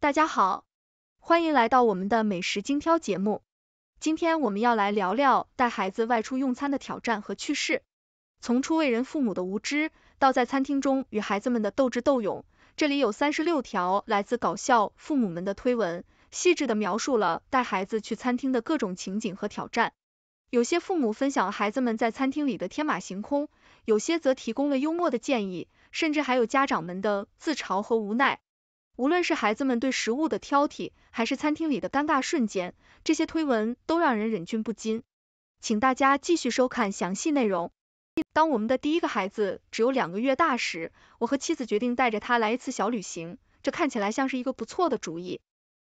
大家好，欢迎来到我们的美食精挑节目。今天我们要来聊聊带孩子外出用餐的挑战和趣事。从初为人父母的无知，到在餐厅中与孩子们的斗智斗勇，这里有三十六条来自搞笑父母们的推文，细致的描述了带孩子去餐厅的各种情景和挑战。有些父母分享孩子们在餐厅里的天马行空，有些则提供了幽默的建议，甚至还有家长们的自嘲和无奈。无论是孩子们对食物的挑剔，还是餐厅里的尴尬瞬间，这些推文都让人忍俊不禁。请大家继续收看详细内容。当我们的第一个孩子只有两个月大时，我和妻子决定带着他来一次小旅行，这看起来像是一个不错的主意。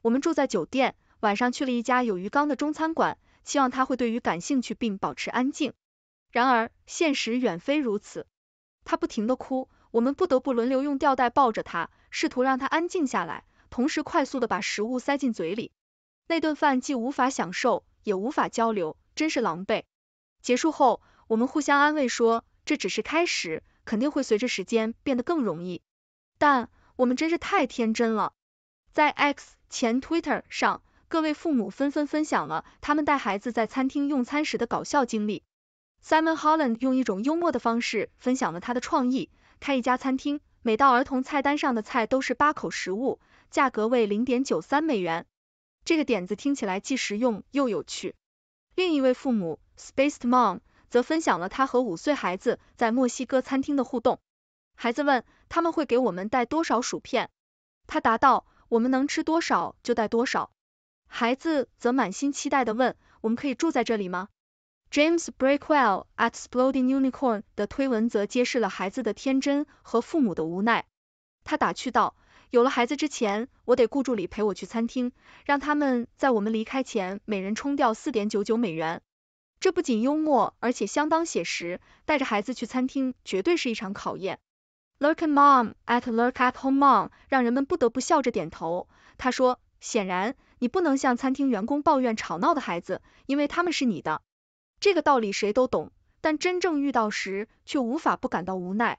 我们住在酒店，晚上去了一家有鱼缸的中餐馆，希望他会对鱼感兴趣并保持安静。然而，现实远非如此，他不停地哭。我们不得不轮流用吊带抱着他，试图让他安静下来，同时快速的把食物塞进嘴里。那顿饭既无法享受，也无法交流，真是狼狈。结束后，我们互相安慰说这只是开始，肯定会随着时间变得更容易。但我们真是太天真了。在 X 前 Twitter 上，各位父母纷纷分享了他们带孩子在餐厅用餐时的搞笑经历。Simon Holland 用一种幽默的方式分享了他的创意。开一家餐厅，每道儿童菜单上的菜都是八口食物，价格为零点九三美元。这个点子听起来既实用又有趣。另一位父母 Spaced Mom 则分享了他和五岁孩子在墨西哥餐厅的互动。孩子问他们会给我们带多少薯片，他答道我们能吃多少就带多少。孩子则满心期待地问我们可以住在这里吗？James Breakwell at exploding unicorn 的推文则揭示了孩子的天真和父母的无奈。他打趣道：“有了孩子之前，我得雇助理陪我去餐厅，让他们在我们离开前每人冲掉四点九九美元。”这不仅幽默，而且相当写实。带着孩子去餐厅绝对是一场考验。Lurking mom at lurk at home mom 让人们不得不笑着点头。他说：“显然，你不能向餐厅员工抱怨吵闹的孩子，因为他们是你的。”这个道理谁都懂，但真正遇到时却无法不感到无奈。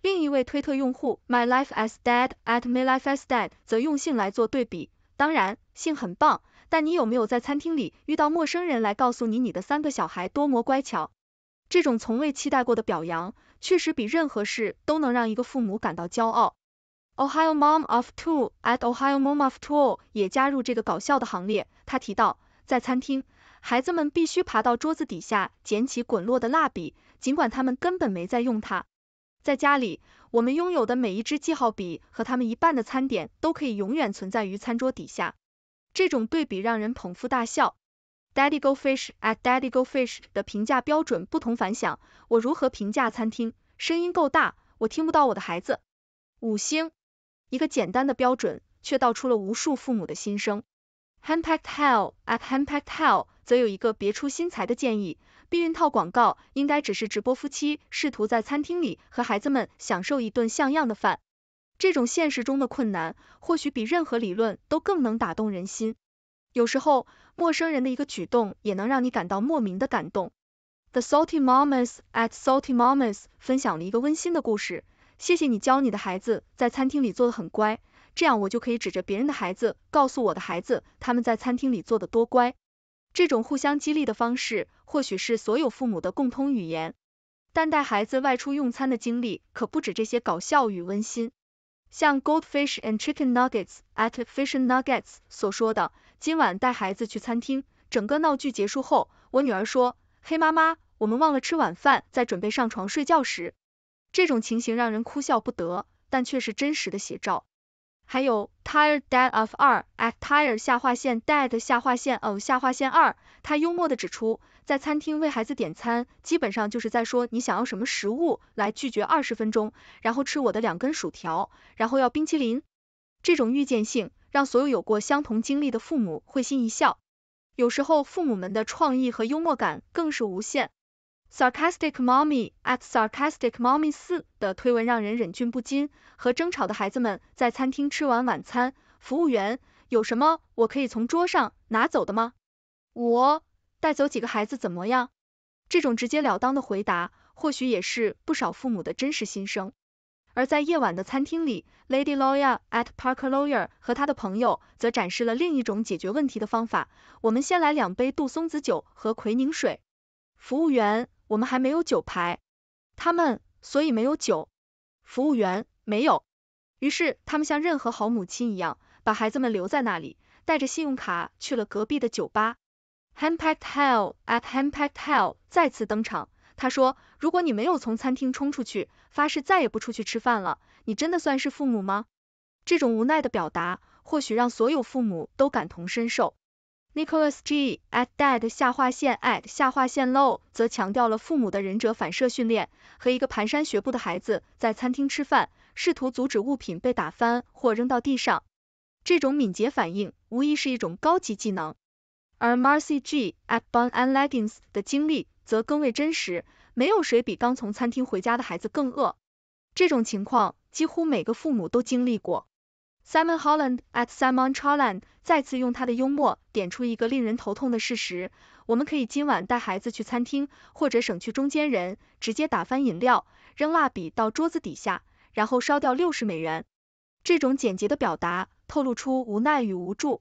另一位推特用户 my life as dad e at my life as dad e 则用性来做对比，当然性很棒，但你有没有在餐厅里遇到陌生人来告诉你你的三个小孩多么乖巧？这种从未期待过的表扬，确实比任何事都能让一个父母感到骄傲。Ohio mom of two at Ohio mom of two 也加入这个搞笑的行列，他提到在餐厅。孩子们必须爬到桌子底下捡起滚落的蜡笔，尽管他们根本没在用它。在家里，我们拥有的每一支记号笔和他们一半的餐点都可以永远存在于餐桌底下。这种对比让人捧腹大笑。Daddy Go Fish at Daddy Go Fish 的评价标准不同凡响。我如何评价餐厅？声音够大，我听不到我的孩子。五星，一个简单的标准，却道出了无数父母的心声。h a m p a c k Hell at h a m p a c k Hell。则有一个别出心裁的建议，避孕套广告应该只是直播夫妻试图在餐厅里和孩子们享受一顿像样的饭。这种现实中的困难，或许比任何理论都更能打动人心。有时候，陌生人的一个举动也能让你感到莫名的感动。The Salty m o m e n t s at Salty m o m e n t s 分享了一个温馨的故事，谢谢你教你的孩子在餐厅里做的很乖，这样我就可以指着别人的孩子，告诉我的孩子他们在餐厅里做的多乖。这种互相激励的方式，或许是所有父母的共通语言。但带孩子外出用餐的经历可不止这些搞笑与温馨。像 Goldfish and Chicken Nuggets at Fish and Nuggets 所说的，今晚带孩子去餐厅，整个闹剧结束后，我女儿说：“黑妈妈，我们忘了吃晚饭。”在准备上床睡觉时，这种情形让人哭笑不得，但却是真实的写照。还有 tired dead of 二 a t tired 下划线 dead 下划线 oh 下划线二。他幽默的指出，在餐厅为孩子点餐，基本上就是在说你想要什么食物来拒绝二十分钟，然后吃我的两根薯条，然后要冰淇淋。这种预见性让所有有过相同经历的父母会心一笑。有时候，父母们的创意和幽默感更是无限。Sarcastic Mommy at Sarcastic Mommy 四的推文让人忍俊不禁。和争吵的孩子们在餐厅吃完晚餐，服务员有什么我可以从桌上拿走的吗？我带走几个孩子怎么样？这种直截了当的回答，或许也是不少父母的真实心声。而在夜晚的餐厅里，Lady Lawyer at Parker Lawyer 和他的朋友则展示了另一种解决问题的方法。我们先来两杯杜松子酒和奎宁水，服务员。我们还没有酒牌，他们所以没有酒。服务员没有，于是他们像任何好母亲一样，把孩子们留在那里，带着信用卡去了隔壁的酒吧。h e m p a Hell at h e m p a Hell 再次登场，他说，如果你没有从餐厅冲出去，发誓再也不出去吃饭了，你真的算是父母吗？这种无奈的表达，或许让所有父母都感同身受。Nicholas G at Dad 下划线 at 下划线 low 则强调了父母的忍者反射训练和一个蹒跚学步的孩子在餐厅吃饭，试图阻止物品被打翻或扔到地上。这种敏捷反应无疑是一种高级技能。而 Marcy G at Bun and leggings 的经历则更为真实，没有谁比刚从餐厅回家的孩子更饿。这种情况几乎每个父母都经历过。Simon Holland at Simon c Holland 再次用他的幽默点出一个令人头痛的事实：我们可以今晚带孩子去餐厅，或者省去中间人，直接打翻饮料，扔蜡笔到桌子底下，然后烧掉六十美元。这种简洁的表达透露出无奈与无助。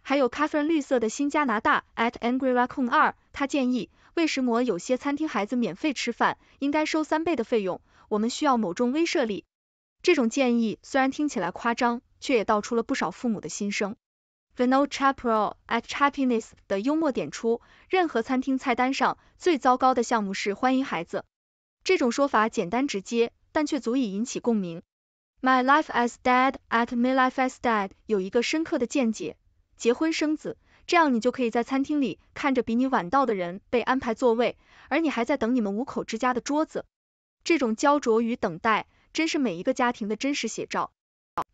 还有 Catherine 绿色的新加拿大 at angryracon 二，他建议为什么有些餐厅孩子免费吃饭，应该收三倍的费用？我们需要某种威慑力。这种建议虽然听起来夸张。却也道出了不少父母的心声。v i n o d c r o p r a e at happiness" 的幽默点出，任何餐厅菜单上最糟糕的项目是欢迎孩子。这种说法简单直接，但却足以引起共鸣。"My life as dad at my life as dad" 有一个深刻的见解：结婚生子，这样你就可以在餐厅里看着比你晚到的人被安排座位，而你还在等你们五口之家的桌子。这种焦灼与等待，真是每一个家庭的真实写照。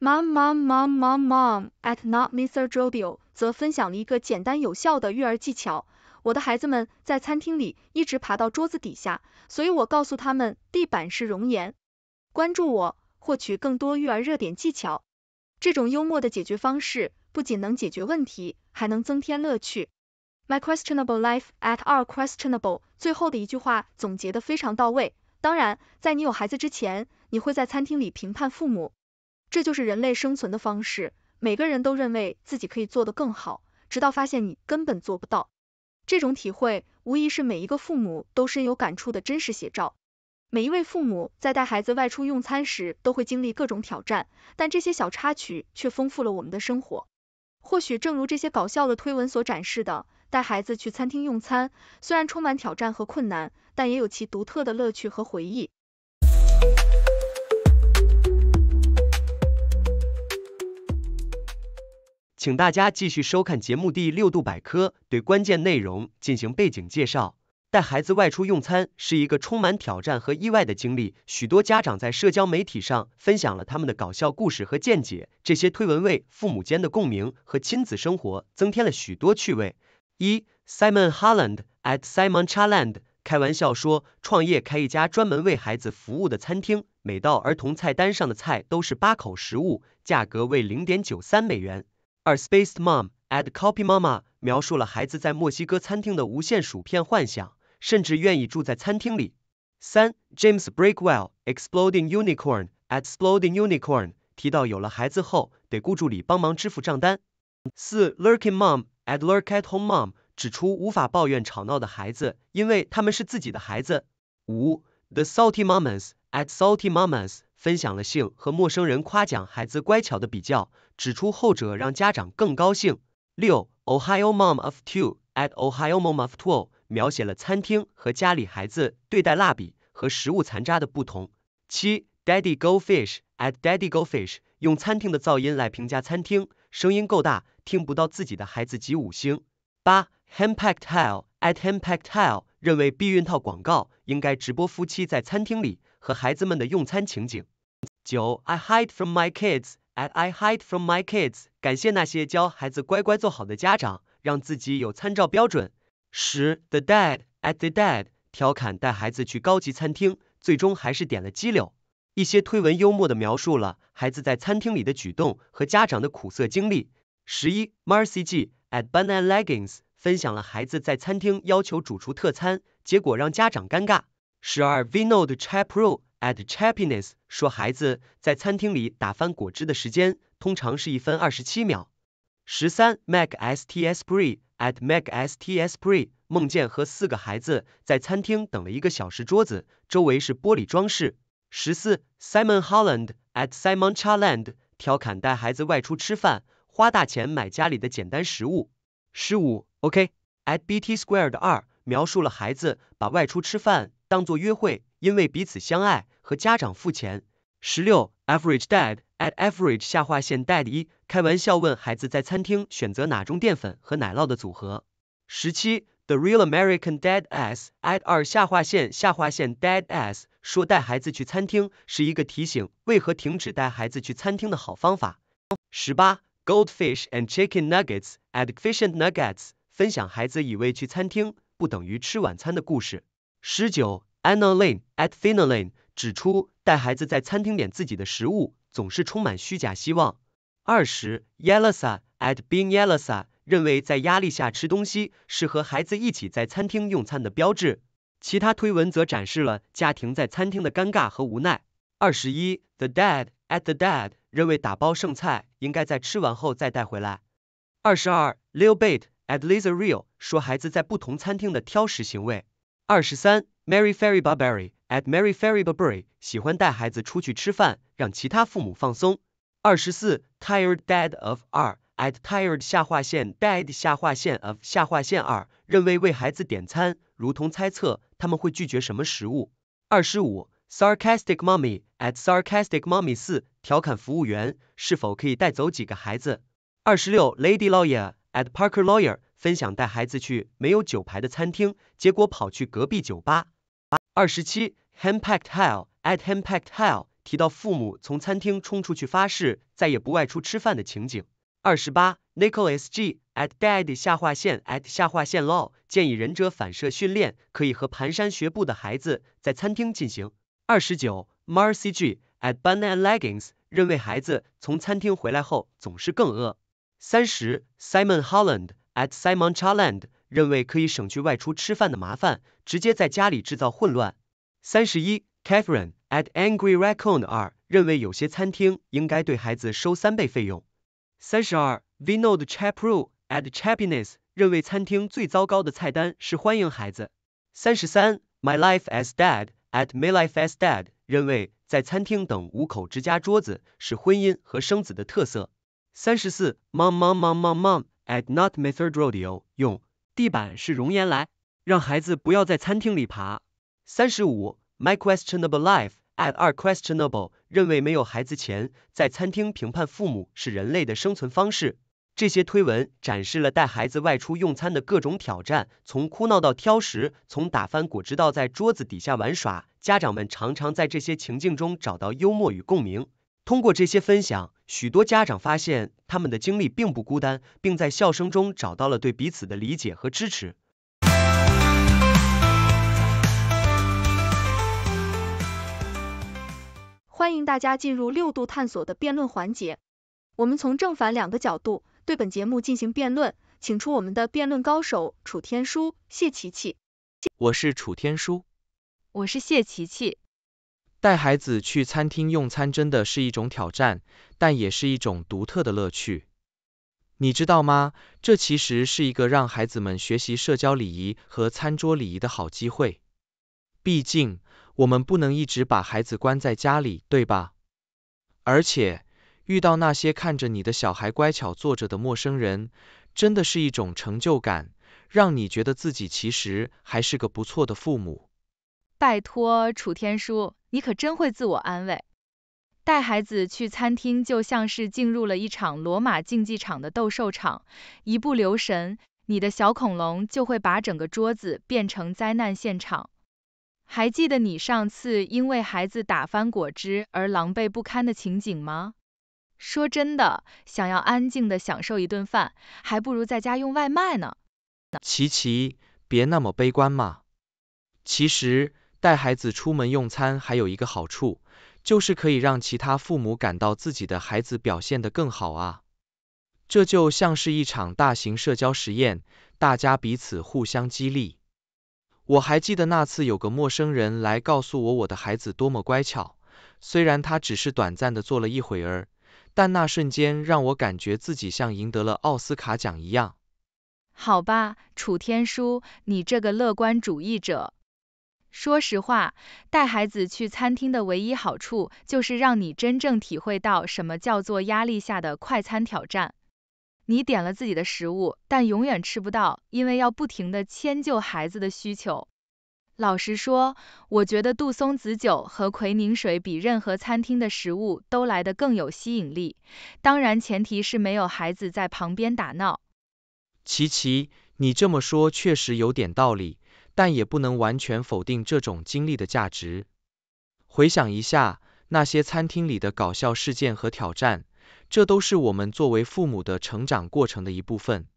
Mom, mom, mom, mom, mom. At not m t r d o b o 则分享了一个简单有效的育儿技巧。我的孩子们在餐厅里一直爬到桌子底下，所以我告诉他们地板是熔岩。关注我，获取更多育儿热点技巧。这种幽默的解决方式不仅能解决问题，还能增添乐趣。My questionable life at our questionable 最后的一句话总结的非常到位。当然，在你有孩子之前，你会在餐厅里评判父母。这就是人类生存的方式。每个人都认为自己可以做得更好，直到发现你根本做不到。这种体会无疑是每一个父母都深有感触的真实写照。每一位父母在带孩子外出用餐时，都会经历各种挑战，但这些小插曲却丰富了我们的生活。或许正如这些搞笑的推文所展示的，带孩子去餐厅用餐虽然充满挑战和困难，但也有其独特的乐趣和回忆。请大家继续收看节目第六度百科，对关键内容进行背景介绍。带孩子外出用餐是一个充满挑战和意外的经历，许多家长在社交媒体上分享了他们的搞笑故事和见解。这些推文为父母间的共鸣和亲子生活增添了许多趣味。一，Simon Holland at Simon c h a l l e n d e 开玩笑说，创业开一家专门为孩子服务的餐厅，每道儿童菜单上的菜都是八口食物，价格为零点九三美元。二 Space Mom at Copy Mama 描述了孩子在墨西哥餐厅的无限薯片幻想，甚至愿意住在餐厅里。三 James Breakwell Exploding Unicorn at Exploding Unicorn 提到有了孩子后，得雇助理帮忙支付账单。四 Lurking Mom at l u r k at Home Mom 指出无法抱怨吵闹的孩子，因为他们是自己的孩子。五 The Salty Mamas at Salty Mamas 分享了性和陌生人夸奖孩子乖巧的比较，指出后者让家长更高兴。六，Ohio Mom of Two at Ohio Mom of Two 描写了餐厅和家里孩子对待蜡笔和食物残渣的不同。七，Daddy Go Fish at Daddy Go Fish 用餐厅的噪音来评价餐厅，声音够大，听不到自己的孩子及五星。八，Hempactile at Hempactile 认为避孕套广告应该直播夫妻在餐厅里。和孩子们的用餐情景。九，I hide from my k i d s a t I hide from my kids。感谢那些教孩子乖乖做好的家长，让自己有参照标准。十，The dad，at the dad，调侃带孩子去高级餐厅，最终还是点了鸡柳。一些推文幽默地描述了孩子在餐厅里的举动和家长的苦涩经历。十一，Marcy G at Banana Leggings 分享了孩子在餐厅要求主厨特餐，结果让家长尴尬。十二 Vinod Chapro at Happiness 说，孩子在餐厅里打翻果汁的时间通常是一分二十七秒。十三 Mac S T Spre at Mac S T Spre 梦见和四个孩子在餐厅等了一个小时，桌子周围是玻璃装饰。十四 Simon Holland at Simon c h a l a n d 调侃带孩子外出吃饭，花大钱买家里的简单食物。十五 OK at BT Square 的二描述了孩子把外出吃饭。当做约会，因为彼此相爱和家长付钱。十六，average dad at average 下划线 dad 开玩笑问孩子在餐厅选择哪种淀粉和奶酪的组合。十七，the real American dad s at 二下划线下划线 dad s 说带孩子去餐厅是一个提醒，为何停止带孩子去餐厅的好方法。十八，goldfish and chicken nuggets at efficient nuggets 分享孩子以为去餐厅不等于吃晚餐的故事。十九 a n n a l a n e at f i n a l y n 指出，带孩子在餐厅点自己的食物，总是充满虚假希望。二十 Yelisa at Being Yelisa 认为，在压力下吃东西是和孩子一起在餐厅用餐的标志。其他推文则展示了家庭在餐厅的尴尬和无奈。二十一 The Dad at The Dad 认为，打包剩菜应该在吃完后再带回来。二十二 Leo Bate at Leo b a r e 说孩子在不同餐厅的挑食行为。二十三，Mary f a r y b r b a r y at Mary f a r y b r b a r y 喜欢带孩子出去吃饭，让其他父母放松。二十四，Tired Dad of 二 at Tired 下划线 Dad 下划线 of 下划线二，认为为孩子点餐如同猜测他们会拒绝什么食物。二十五，Sarcastic Mommy at Sarcastic Mommy 四，调侃服务员是否可以带走几个孩子。二十六，Lady Lawyer at Parker Lawyer。分享带孩子去没有酒牌的餐厅，结果跑去隔壁酒吧。二十七，HempackedHell at HempackedHell 提到父母从餐厅冲出去发誓再也不外出吃饭的情景。二十八，NicholasG at Daddy 下划线 at 下划线 law 建议忍者反射训练可以和蹒跚学步的孩子在餐厅进行。二十九，MarcyG at BananaLeggings 认为孩子从餐厅回来后总是更饿。三十，Simon Holland。At Simon Chaland 认为可以省去外出吃饭的麻烦，直接在家里制造混乱。三十一 Catherine at Angry Record 二认为有些餐厅应该对孩子收三倍费用。三十二 Vinod Chappu at c Happiness 认为餐厅最糟糕的菜单是欢迎孩子。三十三 My Life as Dad at My Life as Dad 认为在餐厅等五口之家桌子是婚姻和生子的特色。三十四 Mom Mom Mom Mom Mom At not method rodeo，用地板是熔岩来让孩子不要在餐厅里爬。三十五，My questionable life at are questionable，认为没有孩子前在餐厅评判父母是人类的生存方式。这些推文展示了带孩子外出用餐的各种挑战，从哭闹到挑食，从打翻果汁到在桌子底下玩耍，家长们常常在这些情境中找到幽默与共鸣。通过这些分享，许多家长发现他们的经历并不孤单，并在笑声中找到了对彼此的理解和支持。欢迎大家进入六度探索的辩论环节，我们从正反两个角度对本节目进行辩论，请出我们的辩论高手楚天舒、谢琪琪。我是楚天舒。我是谢琪琪。带孩子去餐厅用餐真的是一种挑战，但也是一种独特的乐趣。你知道吗？这其实是一个让孩子们学习社交礼仪和餐桌礼仪的好机会。毕竟，我们不能一直把孩子关在家里，对吧？而且，遇到那些看着你的小孩乖巧坐着的陌生人，真的是一种成就感，让你觉得自己其实还是个不错的父母。拜托，楚天舒，你可真会自我安慰。带孩子去餐厅就像是进入了一场罗马竞技场的斗兽场，一不留神，你的小恐龙就会把整个桌子变成灾难现场。还记得你上次因为孩子打翻果汁而狼狈不堪的情景吗？说真的，想要安静的享受一顿饭，还不如在家用外卖呢。琪琪，别那么悲观嘛，其实。带孩子出门用餐还有一个好处，就是可以让其他父母感到自己的孩子表现得更好啊！这就像是一场大型社交实验，大家彼此互相激励。我还记得那次有个陌生人来告诉我我的孩子多么乖巧，虽然他只是短暂的坐了一会儿，但那瞬间让我感觉自己像赢得了奥斯卡奖一样。好吧，楚天舒，你这个乐观主义者。说实话，带孩子去餐厅的唯一好处，就是让你真正体会到什么叫做压力下的快餐挑战。你点了自己的食物，但永远吃不到，因为要不停的迁就孩子的需求。老实说，我觉得杜松子酒和奎宁水比任何餐厅的食物都来得更有吸引力。当然，前提是没有孩子在旁边打闹。琪琪，你这么说确实有点道理。但也不能完全否定这种经历的价值。回想一下那些餐厅里的搞笑事件和挑战，这都是我们作为父母的成长过程的一部分。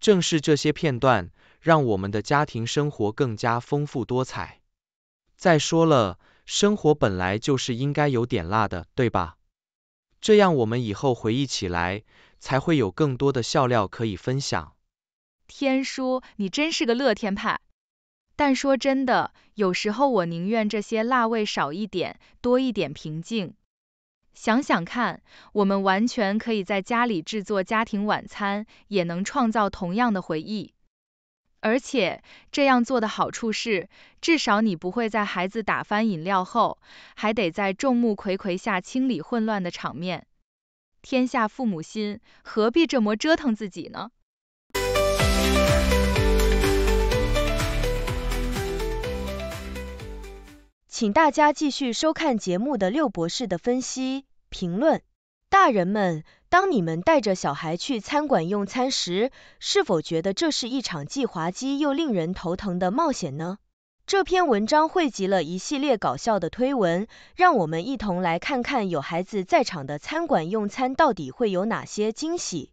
正是这些片段让我们的家庭生活更加丰富多彩。再说了，生活本来就是应该有点辣的，对吧？这样我们以后回忆起来，才会有更多的笑料可以分享。天叔，你真是个乐天派。但说真的，有时候我宁愿这些辣味少一点，多一点平静。想想看，我们完全可以在家里制作家庭晚餐，也能创造同样的回忆。而且，这样做的好处是，至少你不会在孩子打翻饮料后，还得在众目睽睽下清理混乱的场面。天下父母心，何必这么折腾自己呢？请大家继续收看节目的六博士的分析评论。大人们，当你们带着小孩去餐馆用餐时，是否觉得这是一场既滑稽又令人头疼的冒险呢？这篇文章汇集了一系列搞笑的推文，让我们一同来看看有孩子在场的餐馆用餐到底会有哪些惊喜。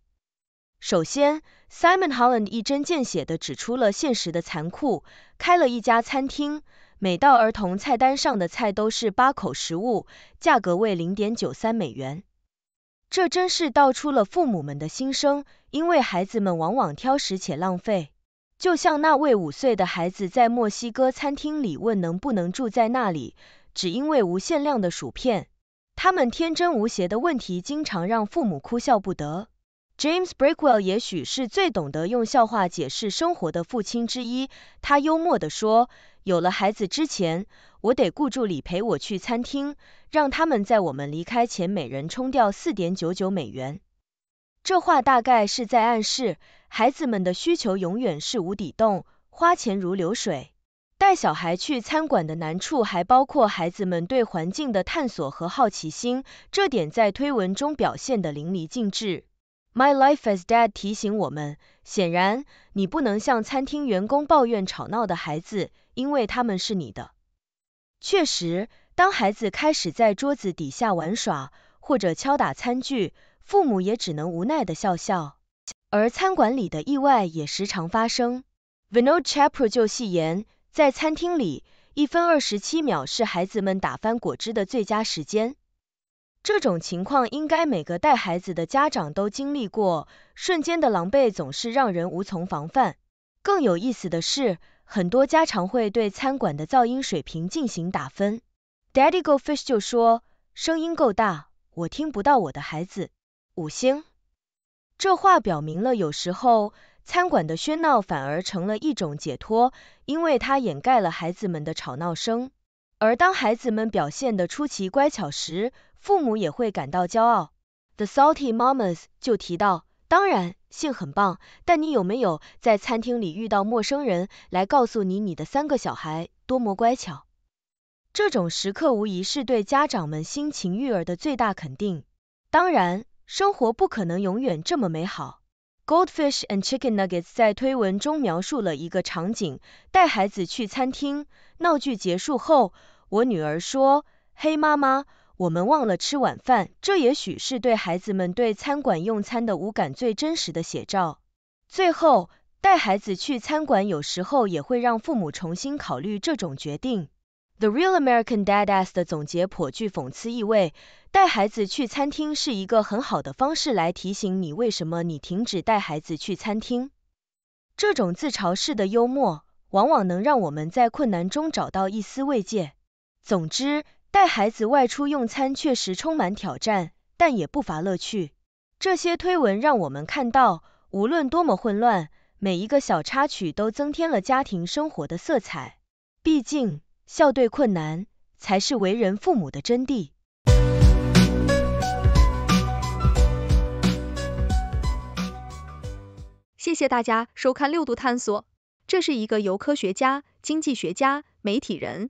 首先，Simon h o l l a n d 一针见血地指出了现实的残酷：开了一家餐厅。每道儿童菜单上的菜都是八口食物，价格为零点九三美元。这真是道出了父母们的心声，因为孩子们往往挑食且浪费。就像那位五岁的孩子在墨西哥餐厅里问能不能住在那里，只因为无限量的薯片。他们天真无邪的问题经常让父母哭笑不得。James Brickwell 也许是最懂得用笑话解释生活的父亲之一。他幽默地说：“有了孩子之前，我得雇助理陪我去餐厅，让他们在我们离开前每人冲掉四点九九美元。”这话大概是在暗示，孩子们的需求永远是无底洞，花钱如流水。带小孩去餐馆的难处还包括孩子们对环境的探索和好奇心，这点在推文中表现得淋漓尽致。My Life as Dad 提醒我们，显然，你不能向餐厅员工抱怨吵闹的孩子，因为他们是你的。确实，当孩子开始在桌子底下玩耍或者敲打餐具，父母也只能无奈的笑笑。而餐馆里的意外也时常发生。Vinod c h h p b r a 就戏言，在餐厅里，一分二十七秒是孩子们打翻果汁的最佳时间。这种情况应该每个带孩子的家长都经历过，瞬间的狼狈总是让人无从防范。更有意思的是，很多家长会对餐馆的噪音水平进行打分。Daddy Go Fish 就说：“声音够大，我听不到我的孩子。”五星。这话表明了，有时候餐馆的喧闹反而成了一种解脱，因为它掩盖了孩子们的吵闹声。而当孩子们表现得出奇乖巧时，父母也会感到骄傲。The salty mamas 就提到，当然，性很棒，但你有没有在餐厅里遇到陌生人来告诉你你的三个小孩多么乖巧？这种时刻无疑是对家长们辛勤育儿的最大肯定。当然，生活不可能永远这么美好。Goldfish and chicken nuggets 在推文中描述了一个场景：带孩子去餐厅，闹剧结束后，我女儿说：“嘿，妈妈。”我们忘了吃晚饭，这也许是对孩子们对餐馆用餐的无感最真实的写照。最后，带孩子去餐馆有时候也会让父母重新考虑这种决定。The Real American Dadas 的总结颇具讽刺意味：带孩子去餐厅是一个很好的方式来提醒你为什么你停止带孩子去餐厅。这种自嘲式的幽默，往往能让我们在困难中找到一丝慰藉。总之，带孩子外出用餐确实充满挑战，但也不乏乐趣。这些推文让我们看到，无论多么混乱，每一个小插曲都增添了家庭生活的色彩。毕竟，笑对困难才是为人父母的真谛。谢谢大家收看《六度探索》，这是一个由科学家、经济学家、媒体人。